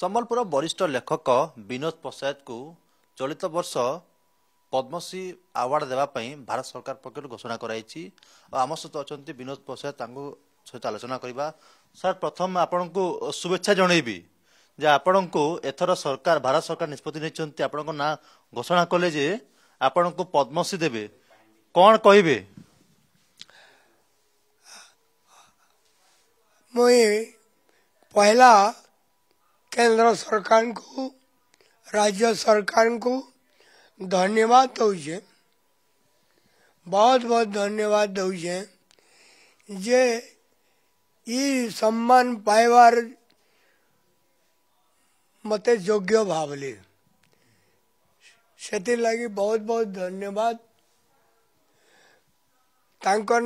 ସମ୍ବଲପୁର ବରିଷ୍ଠ ଲେଖକ ବିନୋଦ ପଶାୟତଙ୍କୁ ଚଳିତ ବର୍ଷ ପଦ୍ମଶ୍ରୀ ଆୱାର୍ଡ଼ ଦେବା ପାଇଁ ଭାରତ ସରକାର ପକ୍ଷରୁ ଘୋଷଣା କରାଯାଇଛି ଆଉ ଆମ ସହିତ ଅଛନ୍ତି ବିନୋଦ ପଶାୟତ ତାଙ୍କ ସହିତ ଆଲୋଚନା କରିବା ସାର୍ ପ୍ରଥମେ ଆପଣଙ୍କୁ ଶୁଭେଚ୍ଛା ଜଣାଇବି ଯେ ଆପଣଙ୍କୁ ଏଥର ସରକାର ଭାରତ ସରକାର ନିଷ୍ପତ୍ତି ନେଇଛନ୍ତି ଆପଣଙ୍କ ନାଁ ଘୋଷଣା କଲେ ଯେ ଆପଣଙ୍କୁ ପଦ୍ମଶ୍ରୀ ଦେବେ କ'ଣ କହିବେ ମୁଇଁ ପହିଲା केन्द्र सरकार को राज्य सरकार को धन्यवाद दौचे बहुत बहुत धन्यवाद दौचे जे सम्मान पाइबार मत योग्य भावले से लगी बहुत बहुत धन्यवाद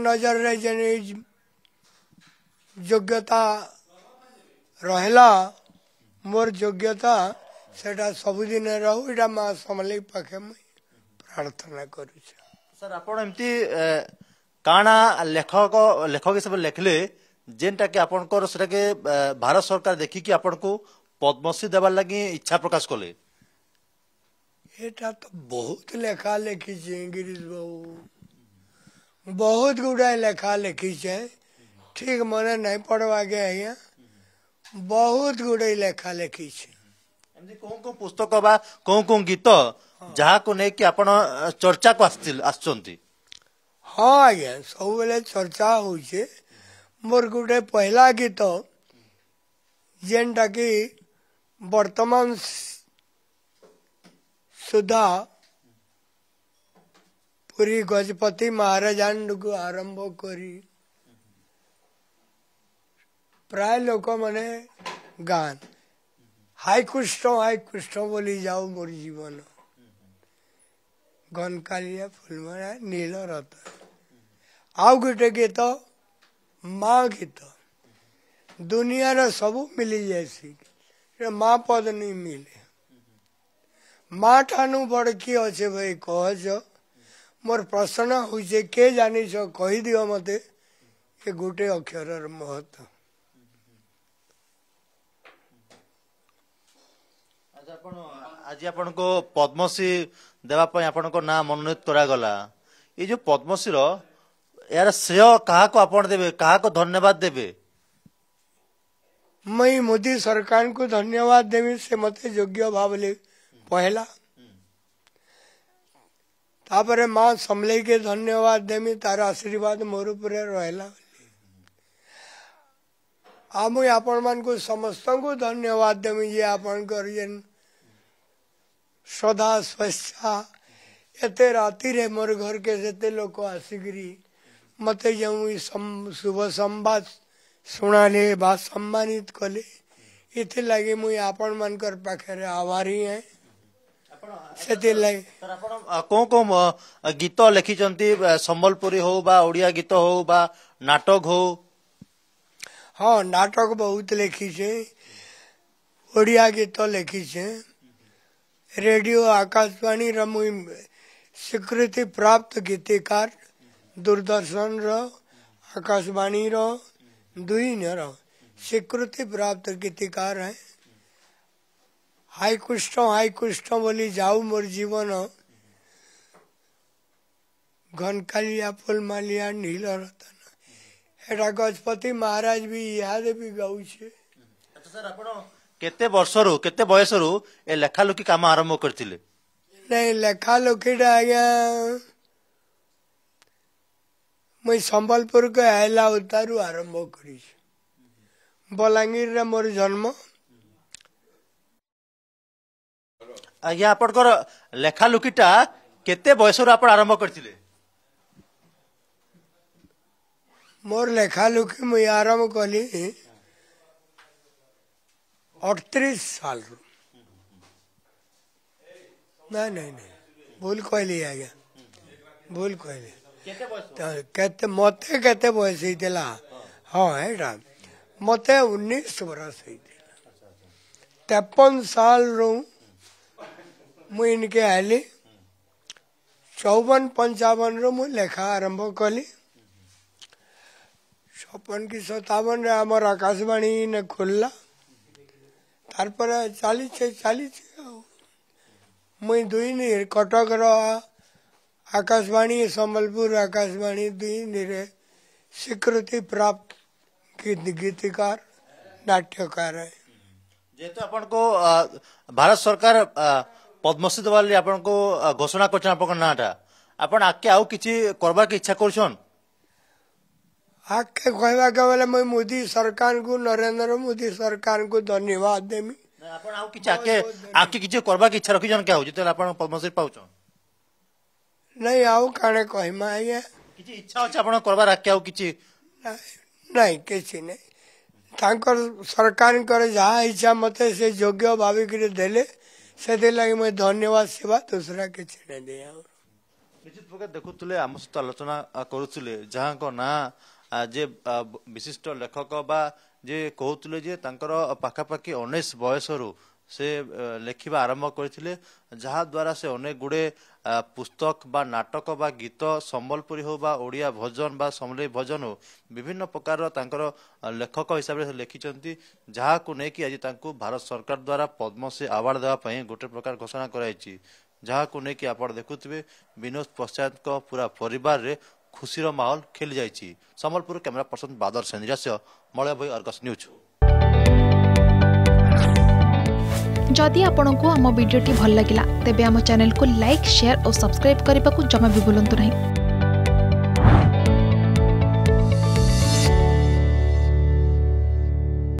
नजर जन योग्यता रहला ମୋର ଯୋଗ୍ୟତା ସେଟା ସବୁଦିନ ରହୁ ଏଇଟା ମା ସମଲେଇ ପାଖେ ମୁଇଁ ପ୍ରାର୍ଥନା କରୁଛି ସାର୍ ଆପଣ ଏମିତି କାଣା ଲେଖକ ଲେଖକ ହିସାବରେ ଲେଖିଲେ ଯେନ୍ଟାକି ଆପଣଙ୍କର ସେଟାକେ ଭାରତ ସରକାର ଦେଖିକି ଆପଣଙ୍କୁ ପଦ୍ମଶ୍ରୀ ଦେବାର ଲାଗି ଇଚ୍ଛା ପ୍ରକାଶ କଲେ ଏଇଟା ତ ବହୁତ ଲେଖା ଲେଖିଛି ଗିରିଶ ବାବୁ ବହୁତ ଗୁଡ଼ାଏ ଲେଖା ଲେଖିଛେ ଠିକ ମନେ ନାହିଁ ପଡ଼ବା ଆଜ୍ଞା ବହୁତ ଗୁଡ଼େ ଲେଖା ଲେଖିଛି ଏମିତି କୋଉ କୋଉ ପୁସ୍ତକ ବା କୋଉ କୋଉ ଗୀତ ଯାହାକୁ ନେଇକି ଆପଣ ଚର୍ଚ୍ଚାକୁ ଆସୁଛନ୍ତି ହଁ ଆଜ୍ଞା ସବୁବେଳେ ଚର୍ଚ୍ଚା ହଉଛି ମୋର ଗୋଟେ ପହିଲା ଗୀତ ଯେନ୍ଟାକି ବର୍ତ୍ତମାନ ସୁଦ୍ଧା ପୁରୀ ଗଜପତି ମହାରାଜାଙ୍କୁ ଆରମ୍ଭ କରି प्राय लोक मैंने गान हाय कृष्ण हाय कृष्ण बोली जाओ मोर जीवन घन कालिया फुलमरा नील रत आउ गोटे गीत माँ गीत दुनिया रे सब मिली जैसी माँ पद नहीं मिले माँ ठानु किए अच्छे भाई कह मोर प्रश्न हो के जानी कही दियो गोटे अक्षर महत्व ଆଜି ଆପଣଙ୍କୁ ପଦ୍ମଶ୍ରୀ ଦେବା ପାଇଁ ଆପଣଙ୍କ ନାଁ ମନୋନୀତ କରାଗଲା ଏ ଯୋଉ ପଦ୍ମଶ୍ରୀର ଏହାର ଶ୍ରେୟ କାହାକୁ ଆପଣ ଦେବେ କାହାକୁ ଧନ୍ୟବାଦ ଦେବେ मैं मोदी सरकार को धन्यवाद देवी से मत योग्य भावले पहला तापर माँ समले के धन्यवाद देमी तार आशीर्वाद मोर उपर रहा आ मुई आपण मान को समस्त को धन्यवाद देमी जे आपण कर सदा स्वच्छा एत राति मोर घर के जते लोक आसिकरी मत जो शुभ संवाद शुणाले बा सम्मानित कले इथे लागे आपण मान पाखरे आवारी है सेते लागे गीत लिखी सम्बलपुरी संबलपुरी हो बा ओडिया गीत हो बा नाटक हो हाँ नाटक बहुत लिखी छे ओडिया गीत लिखी छे रेडियो आकाशवाणी र स्वीकृति प्राप्त गीतिकार दूरदर्शन र आकाशवाणी रो दुई न र स्वीकृति प्राप्त गीतिकार है हाई कृष्ण हाई कृष्ण बोली जाऊ मोर जीवन घन कालिया फुल मालिया नील रतन एटा गजपति महाराज भी इहादे भी गाऊ छे तो सर आपण କେତେ ବର୍ଷରୁ କେତେ ବୟସରୁ ଏ ଲେଖାଲୁଖି କାମ ଆରମ୍ଭ କରିଥିଲେ ନାଇଁ ଲେଖାଲୁଖିଟା ଆଜ୍ଞା ମୁଇଁ ସମ୍ବଲପୁରକୁ ଆଇଲା ଉତାରୁ ଆରମ୍ଭ କରିଛି ବଲାଙ୍ଗୀରରେ ମୋର ଜନ୍ମ ଆଜ୍ଞା ଆପଣଙ୍କର ଲେଖାଲୁଖିଟା କେତେ ବୟସରୁ ଆପଣ ଆରମ୍ଭ କରିଥିଲେ ମୋର ଲେଖାଲୁଖି ମୁଇଁ ଆରମ୍ଭ କଲି अड़तीस साल नहीं नहीं नहीं भूल कहली आज्ञा भूल कहली तो कहते मत कहते बयस होता हाँ एटा मत उन्नीस बरस होता तेपन साल रु मु इनके आली चौवन पंचावन रु मु लेखा आरंभ कली छपन की सतावन रे आमर आकाशवाणी ने खोलला તારપરે ચાલી છે ચાલી છે મું ଦୁଇନି କଟକର ଆକାଶବାଣୀ ସମ୍ବଲପୁର ଆକାଶବାଣୀ ଦୁଇନିରେ ସ୍ୱୀକୃତି ପ୍ରାପ୍ତ ଗୀତିକାର ନାଟ୍ୟକାର ଯେହେତୁ ଆପଣଙ୍କୁ ଭାରତ ସରକାର ପଦ୍ମଶ୍ରୀ ଦେବାର୍ ଲାଗି ଆପଣଙ୍କୁ ଘୋଷଣା କରିଛନ୍ ଆପଣଙ୍କ ନାଁଟା ଆପଣ ଆଗ୍କେ ଆଉ କିଛି କରବାର୍କେ ଇଚ୍ଛା କରୁଛନ୍ ଆଗକେ କହିବାକେ ବେଲେ ମୁଇଁ ମୋଦି ସରକାରଙ୍କୁ ନରେନ୍ଦ୍ର ମୋଦି ସରକାରଙ୍କୁ ଧନ୍ୟବାଦ ଦେମି ଆଗକେ କିଛି କରବାକେ ଇଚ୍ଛା ରଖିଛନ୍ କେ ହଉଛି ଆପଣ ପଦ୍ମଶ୍ରୀ ପାଉଛ ନାଇଁ ଆଉ କାଣ କହିମା ଆଜ୍ଞା କିଛି ଇଚ୍ଛା ଅଛି ଆପଣ କରବାର ଆଗକେ ଆଉ କିଛି ନାଇଁ କିଛି ନାଇଁ ତାଙ୍କର ସରକାରଙ୍କର ଯାହା ଇଚ୍ଛା ମତେ ସେ ଯୋଗ୍ୟ ଭାବିକିରି ଦେଲେ ସେଥିଲାଗି ମୁଇଁ ଧନ୍ୟବାଦ ସେବା ଦୁସରା କିଛି ନାଇଁ ଦେଖୁଥିଲେ ଆମ ସହିତ ଆଲୋଚନା କରୁଥିଲେ ଯାହାଙ୍କ ନାଁ ଯେ ବିଶିଷ୍ଟ ଲେଖକ ବା ଯେ କହୁଥିଲେ ଯେ ତାଙ୍କର ପାଖାପାଖି ଉଣେଇଶ ବୟସରୁ ସେ ଲେଖିବା ଆରମ୍ଭ କରିଥିଲେ ଯାହାଦ୍ୱାରା ସେ ଅନେକ ଗୁଡ଼ିଏ ପୁସ୍ତକ ବା ନାଟକ ବା ଗୀତ ସମ୍ବଲପୁରୀ ହେଉ ବା ଓଡ଼ିଆ ଭଜନ ବା ସମଲେଇ ଭଜନ ହେଉ ବିଭିନ୍ନ ପ୍ରକାରର ତାଙ୍କର ଲେଖକ ହିସାବରେ ସେ ଲେଖିଛନ୍ତି ଯାହାକୁ ନେଇକି ଆଜି ତାଙ୍କୁ ଭାରତ ସରକାର ଦ୍ୱାରା ପଦ୍ମଶ୍ରୀ ଆୱାର୍ଡ଼ ଦେବା ପାଇଁ ଗୋଟେ ପ୍ରକାର ଘୋଷଣା କରାଯାଇଛି ଯାହାକୁ ନେଇକି ଆପଣ ଦେଖୁଥିବେ ବିନୋଦ ପଶ୍ଚାତଙ୍କ ପୁରା ପରିବାରରେ ଖୁସିର ମାହୋଲ ଖେଳିଯାଇଛି ସମ୍ବଲପୁର କ୍ୟାମେରା ପର୍ସନ ବାଦର ସେନ୍ ରାଜ୍ୟ ମଳୟଭୋଇ ଅର୍ଗସ୍ ନ୍ୟୁଜ୍ जदि आपण को आम भिडी भल लगा तेब चेल को लाइक सेयार और सब्सक्राइब करने को जमा भी बुलां नहीं